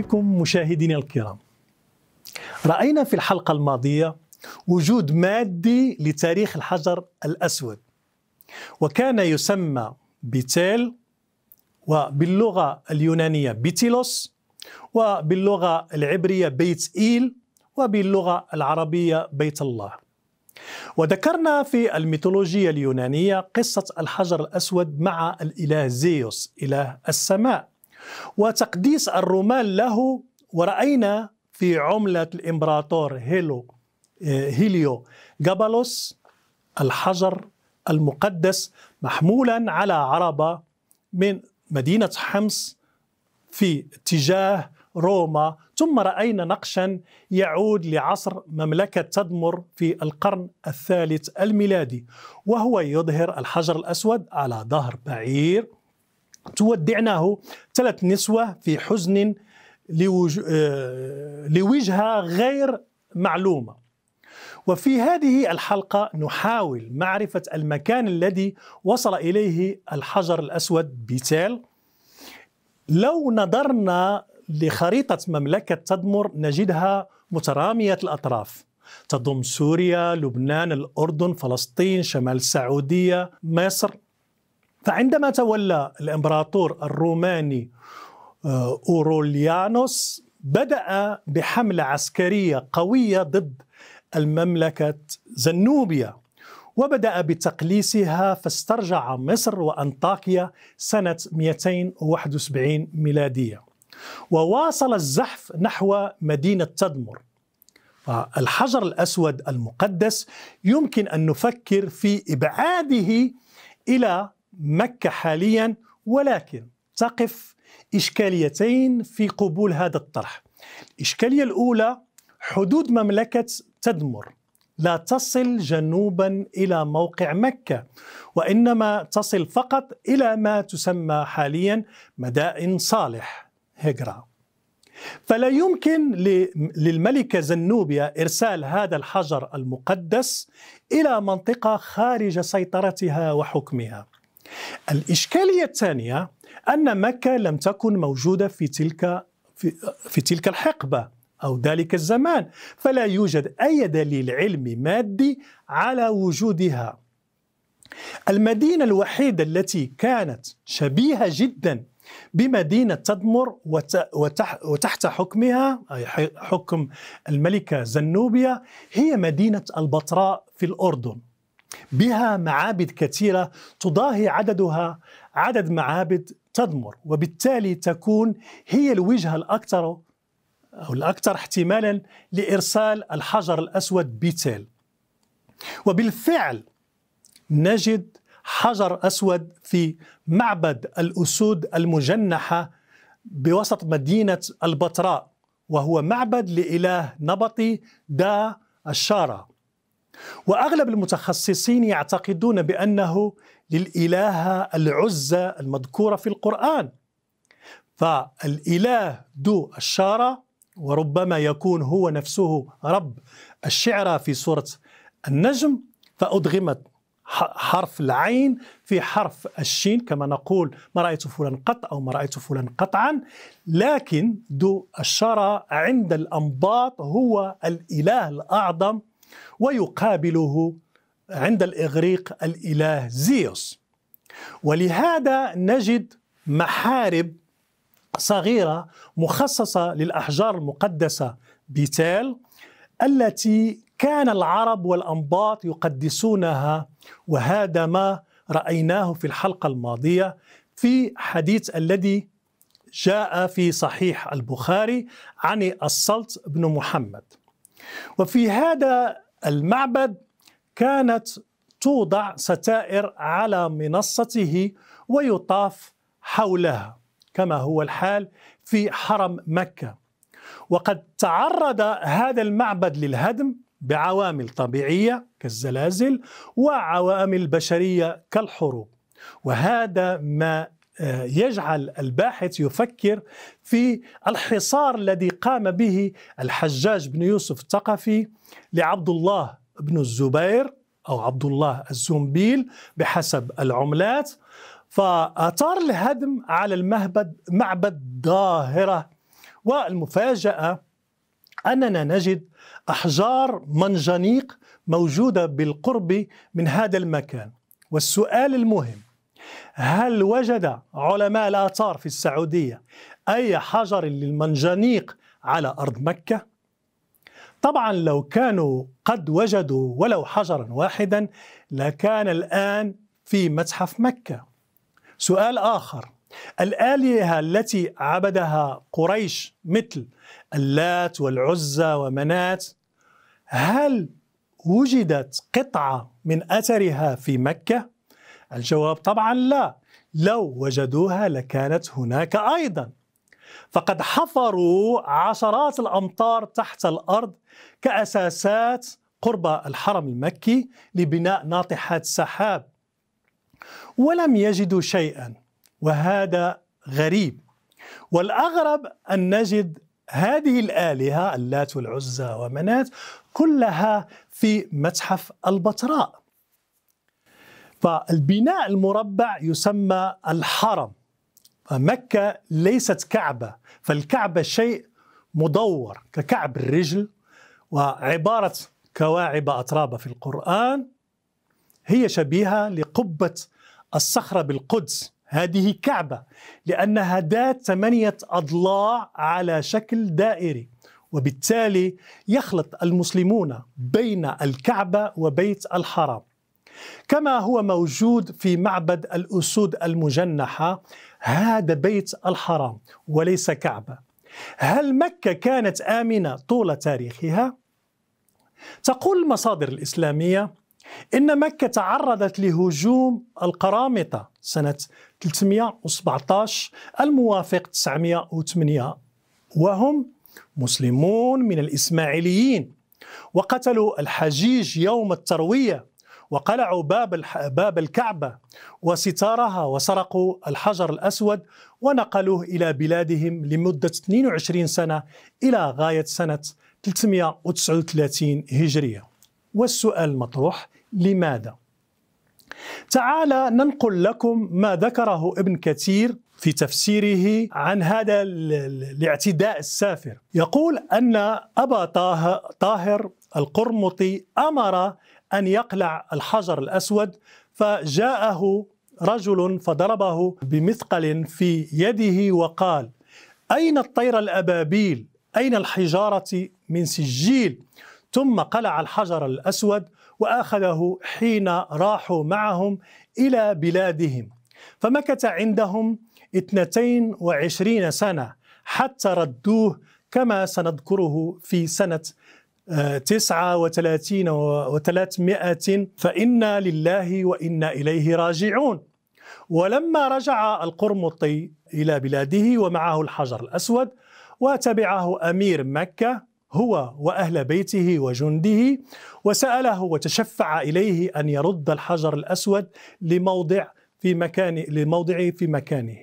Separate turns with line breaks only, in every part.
بكم مشاهدينا الكرام. راينا في الحلقه الماضيه وجود مادي لتاريخ الحجر الاسود وكان يسمى بتيل وباللغه اليونانيه بيتيلوس وباللغه العبريه بيت ايل وباللغه العربيه بيت الله. وذكرنا في الميثولوجيا اليونانيه قصه الحجر الاسود مع الاله زيوس اله السماء وتقديس الرومان له ورأينا في عملة الإمبراطور هيلو آه، هيليو جابالوس الحجر المقدس محمولا على عربة من مدينة حمص في اتجاه روما ثم رأينا نقشا يعود لعصر مملكة تدمر في القرن الثالث الميلادي وهو يظهر الحجر الأسود على ظهر بعير تودعناه ثلاث نسوة في حزن آه، لوجهة غير معلومة وفي هذه الحلقة نحاول معرفة المكان الذي وصل إليه الحجر الأسود بيتال لو نظرنا لخريطة مملكة تدمر نجدها مترامية الأطراف تضم سوريا، لبنان، الأردن، فلسطين، شمال السعودية، مصر، فعندما تولى الامبراطور الروماني آه، اوروليانوس بدأ بحملة عسكرية قوية ضد المملكة زنوبيا وبدأ بتقليصها فاسترجع مصر وأنطاكيا سنة 271 ميلادية وواصل الزحف نحو مدينة تدمر الحجر الأسود المقدس يمكن أن نفكر في إبعاده إلى مكة حاليا ولكن تقف إشكاليتين في قبول هذا الطرح الإشكالية الأولى حدود مملكة تدمر لا تصل جنوبا إلى موقع مكة وإنما تصل فقط إلى ما تسمى حاليا مدائن صالح هجرة فلا يمكن للملكة زنوبيا إرسال هذا الحجر المقدس إلى منطقة خارج سيطرتها وحكمها الإشكالية الثانية أن مكة لم تكن موجودة في تلك في, في تلك الحقبة أو ذلك الزمان فلا يوجد أي دليل علمي مادي على وجودها المدينة الوحيدة التي كانت شبيهة جدا بمدينة تدمر وتحت حكمها أي حكم الملكة زنوبيا هي مدينة البطراء في الأردن بها معابد كثيرة تضاهي عددها عدد معابد تدمر وبالتالي تكون هي الوجهة الأكثر أو الأكثر احتمالا لإرسال الحجر الأسود بيتيل وبالفعل نجد حجر أسود في معبد الأسود المجنحة بوسط مدينة البتراء وهو معبد لإله نبطي دا الشارع واغلب المتخصصين يعتقدون بانه للالهه العزى المذكوره في القران فالاله ذو الشاره وربما يكون هو نفسه رب الشعرى في سوره النجم فادغمت حرف العين في حرف الشين كما نقول ما رأيت فلان قط أو ما رأيت فلان قطعا لكن ذو الشرى عند الأنباط هو الإله الأعظم ويقابله عند الإغريق الإله زيوس ولهذا نجد محارب صغيرة مخصصة للأحجار المقدسة بيتال التي كان العرب والأنباط يقدسونها وهذا ما رأيناه في الحلقة الماضية في حديث الذي جاء في صحيح البخاري عن السلط بن محمد وفي هذا المعبد كانت توضع ستائر على منصته ويطاف حولها كما هو الحال في حرم مكه وقد تعرض هذا المعبد للهدم بعوامل طبيعيه كالزلازل وعوامل بشريه كالحروب وهذا ما آه، يجعل الباحث يفكر في الحصار الذي قام به الحجاج بن يوسف الثقفي لعبد الله بن الزبير أو عبد الله الزنبيل بحسب العملات فأثار الهدم على المهبد معبد ظاهرة والمفاجأة أننا نجد أحجار منجنيق موجودة بالقرب من هذا المكان والسؤال المهم هل وجد علماء الآثار في السعودية أي حجر للمنجنيق على أرض مكة؟ طبعا لو كانوا قد وجدوا ولو حجرا واحدا لكان الآن في متحف مكة سؤال آخر الآلهة التي عبدها قريش مثل اللات والعزى ومنات هل وجدت قطعة من أثرها في مكة؟ الجواب طبعا لا لو وجدوها لكانت هناك ايضا فقد حفروا عشرات الامطار تحت الارض كاساسات قرب الحرم المكي لبناء ناطحات سحاب ولم يجدوا شيئا وهذا غريب والاغرب ان نجد هذه الالهه اللات والعزى ومنات كلها في متحف البتراء فالبناء المربع يسمى الحرم مكة ليست كعبة فالكعبة شيء مدور ككعب الرجل وعبارة كواعب أترابة في القرآن هي شبيهة لقبة الصخرة بالقدس هذه كعبة لأنها ذات ثمانية أضلاع على شكل دائري وبالتالي يخلط المسلمون بين الكعبة وبيت الحرام كما هو موجود في معبد الأسود المجنحة هذا بيت الحرام وليس كعبة هل مكة كانت آمنة طول تاريخها؟ تقول المصادر الإسلامية إن مكة تعرضت لهجوم القرامطة سنة 317 الموافق 908 وهم مسلمون من الإسماعيليين وقتلوا الحجيج يوم التروية وقلعوا باب باب الكعبه وستارها وسرقوا الحجر الاسود ونقلوه الى بلادهم لمده 22 سنه الى غايه سنه 339 هجريه. والسؤال المطروح لماذا؟ تعال ننقل لكم ما ذكره ابن كثير في تفسيره عن هذا الاعتداء السافر يقول أن أبا طاهر القرمطي أمر ان يقلع الحجر الاسود فجاءه رجل فضربه بمثقل في يده وقال اين الطير الابابيل اين الحجاره من سجيل ثم قلع الحجر الاسود واخذه حين راحوا معهم الى بلادهم فمكث عندهم 22 سنه حتى ردوه كما سنذكره في سنه تسعة وثلاثين وثلاثمائة فإنا لله وإنا إليه راجعون ولما رجع القرمطي إلى بلاده ومعه الحجر الأسود وتبعه أمير مكة هو وأهل بيته وجنده وسأله وتشفع إليه أن يرد الحجر الأسود لموضع في مكان لموضعه في مكانه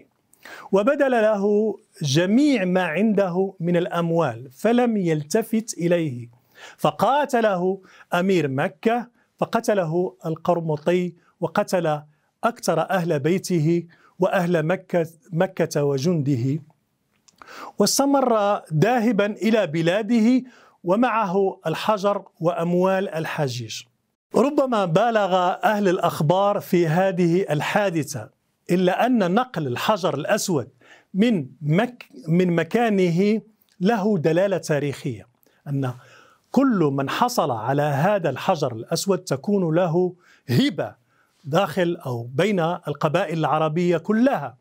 وبدل له جميع ما عنده من الأموال فلم يلتفت إليه فقاتله امير مكه فقتله القرمطي وقتل اكثر اهل بيته واهل مكه مكه وجنده واستمر ذاهبا الى بلاده ومعه الحجر واموال الحجيج. ربما بالغ اهل الاخبار في هذه الحادثه الا ان نقل الحجر الاسود من مك من مكانه له دلاله تاريخيه ان كل من حصل على هذا الحجر الاسود تكون له هبه داخل او بين القبائل العربيه كلها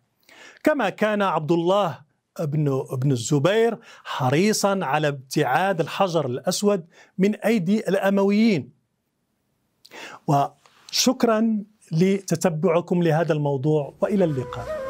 كما كان عبد الله ابن ابن الزبير حريصا على ابتعاد الحجر الاسود من ايدي الامويين وشكرا لتتبعكم لهذا الموضوع والى اللقاء